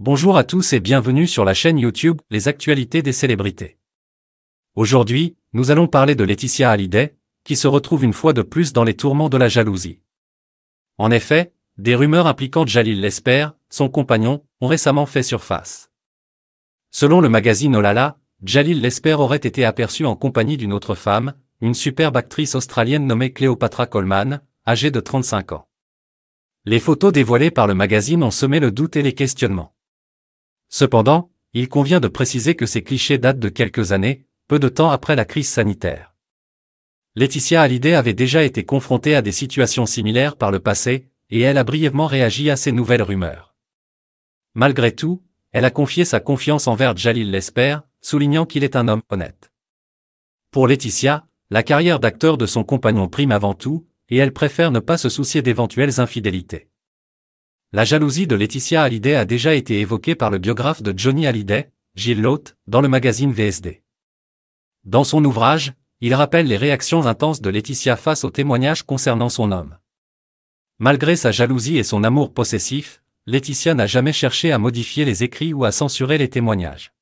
Bonjour à tous et bienvenue sur la chaîne YouTube Les actualités des célébrités. Aujourd'hui, nous allons parler de Laetitia Hallyday, qui se retrouve une fois de plus dans les tourments de la jalousie. En effet, des rumeurs impliquant Jalil Lesper, son compagnon, ont récemment fait surface. Selon le magazine Olala, Jalil Lesper aurait été aperçu en compagnie d'une autre femme, une superbe actrice australienne nommée Cleopatra Coleman, âgée de 35 ans. Les photos dévoilées par le magazine ont semé le doute et les questionnements. Cependant, il convient de préciser que ces clichés datent de quelques années, peu de temps après la crise sanitaire. Laetitia Hallyday avait déjà été confrontée à des situations similaires par le passé, et elle a brièvement réagi à ces nouvelles rumeurs. Malgré tout, elle a confié sa confiance envers Jalil Lesper, soulignant qu'il est un homme honnête. Pour Laetitia, la carrière d'acteur de son compagnon prime avant tout, et elle préfère ne pas se soucier d'éventuelles infidélités. La jalousie de Laetitia Hallyday a déjà été évoquée par le biographe de Johnny Hallyday, Gilles Lhote, dans le magazine VSD. Dans son ouvrage, il rappelle les réactions intenses de Laetitia face aux témoignages concernant son homme. Malgré sa jalousie et son amour possessif, Laetitia n'a jamais cherché à modifier les écrits ou à censurer les témoignages.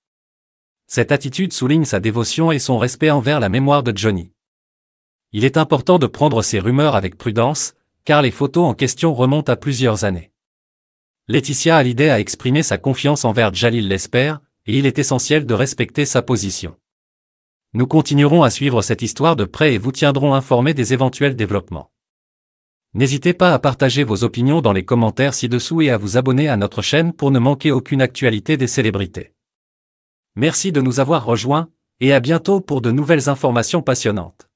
Cette attitude souligne sa dévotion et son respect envers la mémoire de Johnny. Il est important de prendre ces rumeurs avec prudence, car les photos en question remontent à plusieurs années. Laetitia Hallyday a exprimé sa confiance envers Jalil Lesper, et il est essentiel de respecter sa position. Nous continuerons à suivre cette histoire de près et vous tiendrons informés des éventuels développements. N'hésitez pas à partager vos opinions dans les commentaires ci-dessous et à vous abonner à notre chaîne pour ne manquer aucune actualité des célébrités. Merci de nous avoir rejoints, et à bientôt pour de nouvelles informations passionnantes.